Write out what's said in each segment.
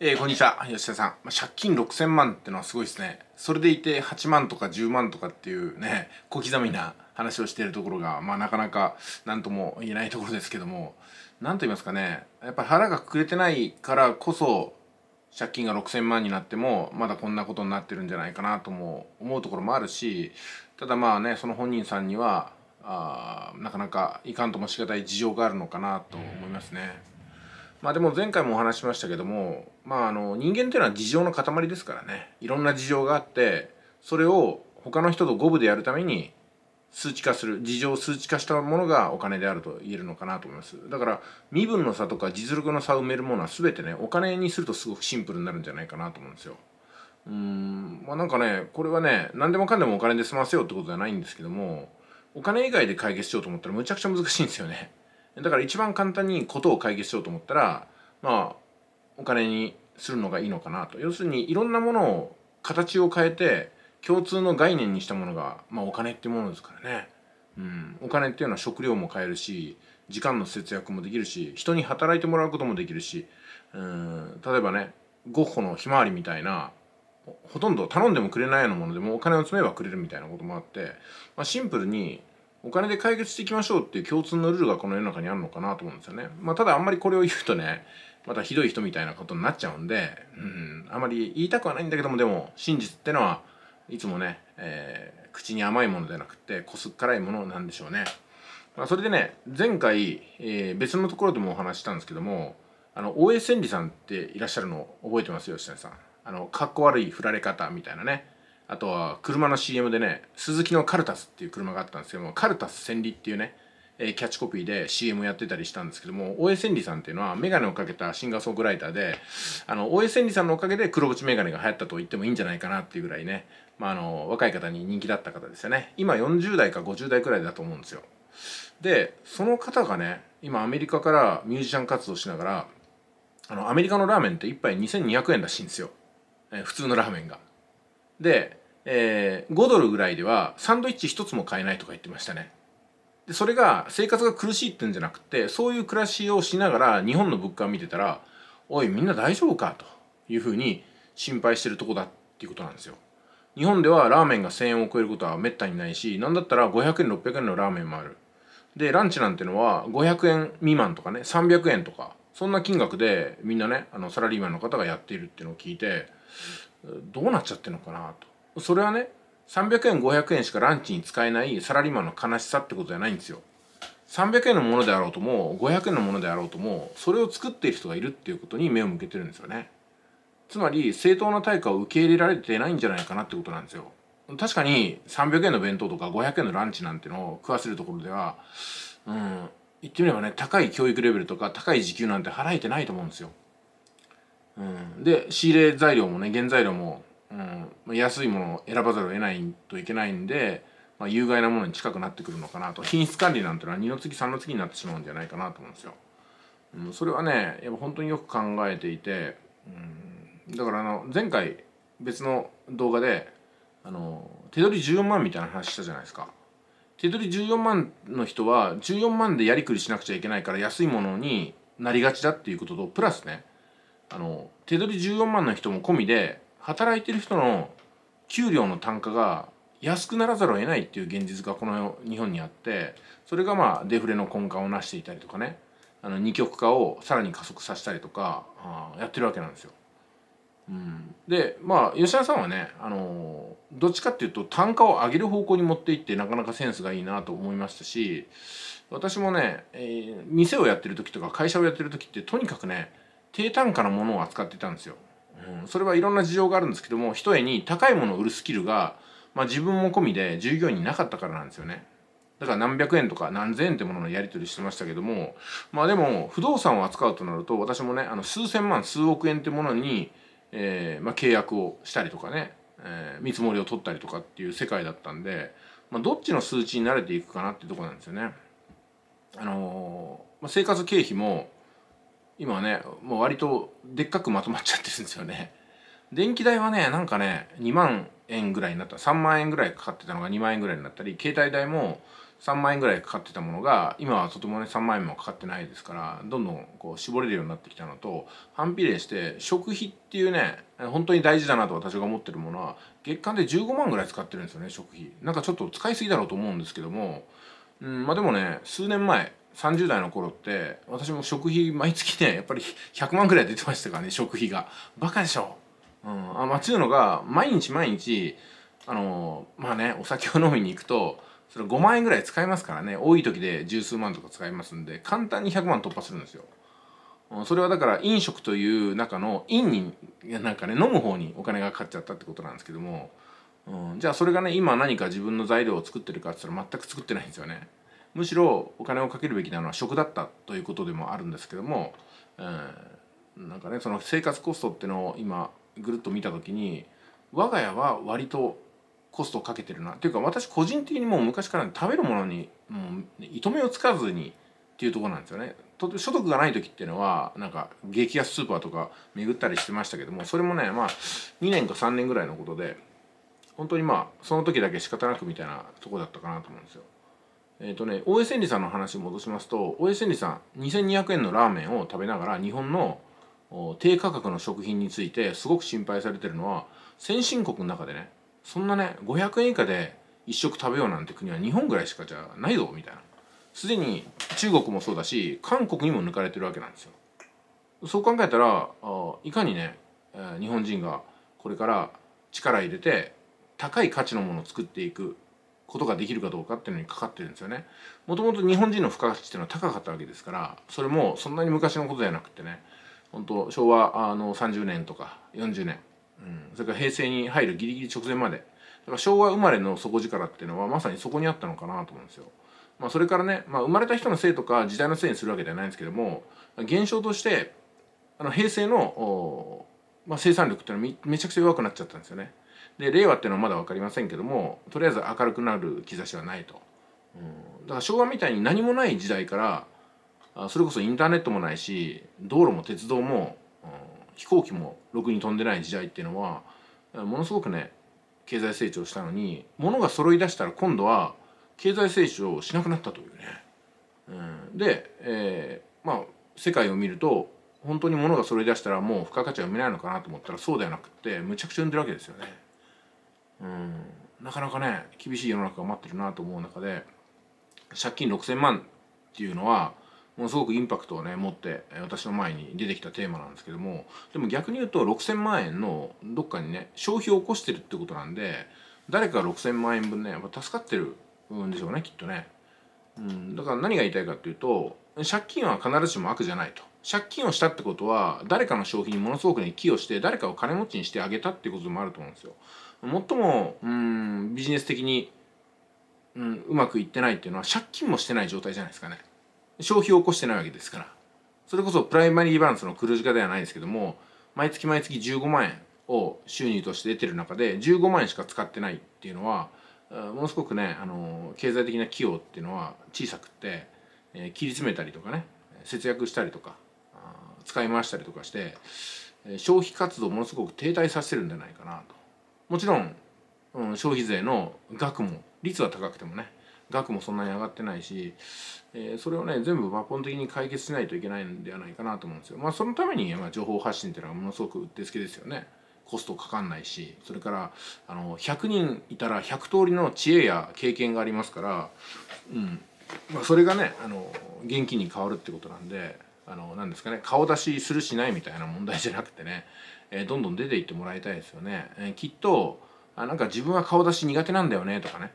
えー、こんにちは吉田さん、まあ、借金6000万ってのはすごいですねそれでいて8万とか10万とかっていうね小刻みな話をしているところがまあなかなか何とも言えないところですけども何と言いますかねやっぱり腹がくれてないからこそ借金が6,000万になってもまだこんなことになってるんじゃないかなとも思うところもあるしただまあねその本人さんにはあなかなかいかんともしがたい事情があるのかなと思いますね。まあでも前回もお話しましたけども、まああの人間っていうのは事情の塊ですからね。いろんな事情があって、それを他の人と五分でやるために数値化する、事情を数値化したものがお金であると言えるのかなと思います。だから身分の差とか実力の差を埋めるものは全てね、お金にするとすごくシンプルになるんじゃないかなと思うんですよ。うん、まあなんかね、これはね、何でもかんでもお金で済ませようってことじゃないんですけども、お金以外で解決しようと思ったらむちゃくちゃ難しいんですよね。だから一番簡単にことを解決しようと思ったらまあお金にするのがいいのかなと要するにいろんなものを形を変えて共通の概念にしたものが、まあ、お金っていうものですからね、うん、お金っていうのは食料も変えるし時間の節約もできるし人に働いてもらうこともできるし、うん、例えばねゴッホの「ひまわり」みたいなほとんど頼んでもくれないようなものでもお金を積めばくれるみたいなこともあって、まあ、シンプルにお金で解決していきましょうっていう共通のルールがこの世の中にあるのかなと思うんですよね。まあ、ただあんまりこれを言うとねまたひどい人みたいなことになっちゃうんで、うん、あまり言いたくはないんだけどもでも真実ってのはいつもね、えー、口に甘いものじゃなくてこすっからいものなんでしょうね。まあ、それでね前回、えー、別のところでもお話したんですけどもあの大江千里さんっていらっしゃるのを覚えてますよ吉谷さん。あのかっこ悪い振られ方みたいなねあとは車の CM でね鈴木のカルタスっていう車があったんですけどもカルタス千里っていうねえキャッチコピーで CM やってたりしたんですけども大江千里さんっていうのは眼鏡をかけたシンガーソングライターであの大江千里さんのおかげで黒縁眼鏡が流行ったと言ってもいいんじゃないかなっていうぐらいね、まあ、あの若い方に人気だった方ですよね今40代か50代くらいだと思うんですよでその方がね今アメリカからミュージシャン活動しながらあのアメリカのラーメンって1杯2200円らしいんですよ、え普通のラーメンがでえー、5ドルぐらいではサンドイッチ1つも買えないとか言ってましたねでそれが生活が苦しいってんじゃなくてそういう暮らしをしながら日本の物価を見てたらおいみんな大丈夫かというふうに心配してるとこだっていうことなんですよ日本ではラーメンが1000円を超えることはめったにないし何だったら500円600円のラーメンもあるでランチなんてのは500円未満とかね300円とかそんな金額でみんなねあのサラリーマンの方がやっているっていうのを聞いてどうなっちゃってるのかなとそれはね300円500円しかランチに使えないサラリーマンの悲しさってことじゃないんですよ300円のものであろうとも500円のものであろうともそれを作っている人がいるっていうことに目を向けてるんですよねつまり正当な対価を受け入れられてないんじゃないかなってことなんですよ確かに300円の弁当とか500円のランチなんてのを食わせるところではうん言ってみればね高い教育レベルとか高い時給なんて払えてないと思うんですよ、うん、で仕入れ材料もね原材料もうん、安いものを選ばざるを得ないといけないんで、まあ、有害なものに近くなってくるのかなと品質管理なんてのは二の次三の次になってしまうんじゃないかなと思うんですよ。うん、それはねやっぱ本当によく考えていて、うん、だからあの前回別の動画であの手取り14万みたいな話したじゃないですか。手取り14万の人は14万でやりくりしなくちゃいけないから安いものになりがちだっていうこととプラスねあの手取り14万の人も込みで働いてる人の給料の単価が安くならざるを得ないっていう現実がこの日本にあってそれがまあデフレの根幹を成していたりとかねあの二極化をさらに加速させたりとかやってるわけなんですよ。うん、でまあ吉田さんはねあのどっちかっていうと単価を上げる方向に持っていってなかなかセンスがいいなと思いましたし私もね、えー、店をやってる時とか会社をやってる時ってとにかくね低単価なものを扱ってたんですよ。うん、それはいろんな事情があるんですけどもひとえに高いものを売るスキルが、まあ、自分も込みで従業員になかったからなんですよねだから何百円とか何千円ってもののやり取りしてましたけどもまあでも不動産を扱うとなると私もねあの数千万数億円ってものに、えーまあ、契約をしたりとかね、えー、見積もりを取ったりとかっていう世界だったんで、まあ、どっちの数値に慣れていくかなっていうとこなんですよね。あのー、まあ、生活経費も今ねもう割とでっかくまとまっちゃってるんですよね電気代はねなんかね2万円ぐらいになった3万円ぐらいかかってたのが2万円ぐらいになったり携帯代も3万円ぐらいかかってたものが今はとてもね3万円もかかってないですからどんどんこう絞れるようになってきたのと反比例して食費っていうね本当に大事だなと私が思ってるものは月間で15万ぐらい使ってるんですよね食費なんかちょっと使いすぎだろうと思うんですけども、うん、まあでもね数年前30代の頃って私も食費毎月ねやっぱり100万くらい出てましたからね食費がバカでしょ、うん、あ町うのが毎日毎日あのまあねお酒を飲みに行くとそれ5万円ぐらい使いますからね多い時で十数万とか使いますんで簡単に100万突破するんですよ、うん、それはだから飲食という中の飲になんかね飲む方にお金がかかっちゃったってことなんですけども、うん、じゃあそれがね今何か自分の材料を作ってるかっつったら全く作ってないんですよねむしろお金をかけるべきなのは食だったということでもあるんですけども、えー、なんかねその生活コストっていうのを今ぐるっと見た時に我が家は割とコストをかけてるなっていうか私個人的にもう昔から食べるものにもう糸目をつかずにっていうとこなんですよね。と所得がない時っていうのはなんか激安スーパーとか巡ったりしてましたけどもそれもねまあ2年か3年ぐらいのことで本当にまあその時だけ仕方なくみたいなとこだったかなと思うんですよ。えっ、ー、とね大江千里さんの話戻しますと大江千里さん2200円のラーメンを食べながら日本の低価格の食品についてすごく心配されてるのは先進国の中でねそんなね500円以下で一食食べようなんて国は日本ぐらいしかじゃないぞみたいなすでに中国もそうだし韓国にも抜かれてるわけなんですよそう考えたらいかにね日本人がこれから力入れて高い価値のものを作っていくことができるかどうかっていうのにかかってるんですよね。もともと日本人の付加価値っていうのは高かったわけですからそれもそんなに昔のことじゃなくてね本当昭和あの30年とか40年、うん、それから平成に入るギリギリ直前までだから昭和生まれの底力っていうのはまさにそこにあったのかなと思うんですよ。まあ、それからね、まあ、生まれた人のせいとか時代のせいにするわけではないんですけども現象としてあの平成のまあ、生産力っていうのはめちゃくちゃ弱くなっちゃったんですよね。で令和っていうのはまだ分かりませんけどもとりあえず明るくなる兆しはないと、うん、だから昭和みたいに何もない時代からそれこそインターネットもないし道路も鉄道も、うん、飛行機もろくに飛んでない時代っていうのはものすごくね経済成長したのに物が揃い出したら今度は経済成長しなくなったというね。うん、で、えー、まあ世界を見ると本当に物が揃い出したらもう付加価値が見ないのかなと思ったらそうではなくってむちゃくちゃ生んでるわけですよね。うんなかなかね厳しい世の中が待ってるなと思う中で借金6,000万っていうのはものすごくインパクトをね持って私の前に出てきたテーマなんですけどもでも逆に言うと6,000万円のどっかにね消費を起こしてるってことなんで誰かが6,000万円分ねやっぱ助かってるんでしょうねきっとね。うん、だから何が言いたいかっていうと借金は必ずしも悪じゃないと。借金をしたってことは誰かの消費にものすごくね寄与して誰かを金持ちにしてあげたってこともあると思うんですよ。最もうんビジネス的に、うん、うまくいってないっていうのは借金もしてない状態じゃないですかね。消費を起こしてないわけですから。それこそプライマリーバランスの黒字化ではないですけども毎月毎月15万円を収入として出てる中で15万円しか使ってないっていうのはものすごくねあの経済的な寄与っていうのは小さくって、えー、切り詰めたりとかね節約したりとか使い回したりとかして消費活動をものすごく停滞させるんじゃないかなともちろん、うん、消費税の額も率は高くてもね額もそんなに上がってないし、えー、それをね全部抜本的に解決しないといけないんではないかなと思うんですよ。まあ、そのために、まあ、情報発信っていうのはものすごくうってつけですよね。コストかかんないしそれからあの100人いたら100通りの知恵や経験がありますから、うんまあ、それがねあの元気に変わるってことなんで、あのなんですかね顔出しするしないみたいな問題じゃなくてね、えー、どんどん出ていってもらいたいですよね、えー、きっとあなんか自分は顔出し苦手なんだよねとかね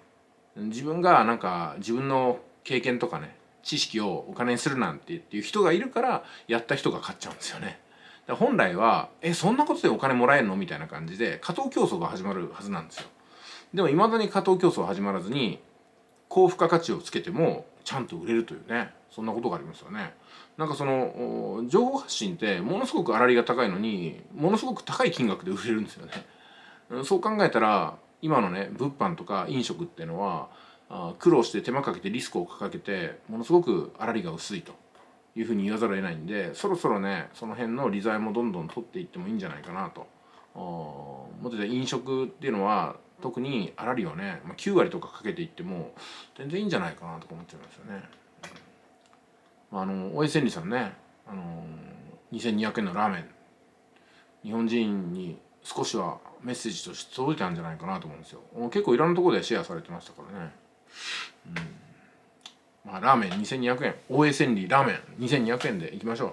自分がなんか自分の経験とかね知識をお金にするなんてっていう人がいるからやった人が勝っちゃうんですよね。本来は「えそんなことでお金もらえるの?」みたいな感じで過当競争が始まるはずなんですよ。でもいまだに過当競争始まらずに高付加価値をつけてもちゃんと売れるというねそんなことがありますよね。なんかその情報発信ってものすごく粗利が高いのにものすごく高い金額で売れるんですよね。そう考えたら今のね物販とか飲食っていうのは苦労して手間かけてリスクをかけてものすごく粗利が薄いというふうに言わざるを得ないんでそろそろねその辺の利材もどんどん取っていってもいいんじゃないかなと。もっと言飲食っていうのは特に粗利をね9割とかかけていっても全然いいんじゃないかなとか思っちゃいますよね。あの大江千里さんねあの2200円のラーメン日本人に少しはメッセージとして届いたんじゃないかなと思うんですよ結構いろんなところでシェアされてましたからね、うんまあ、ラーメン2200円大江千里ラーメン2200円でいきましょう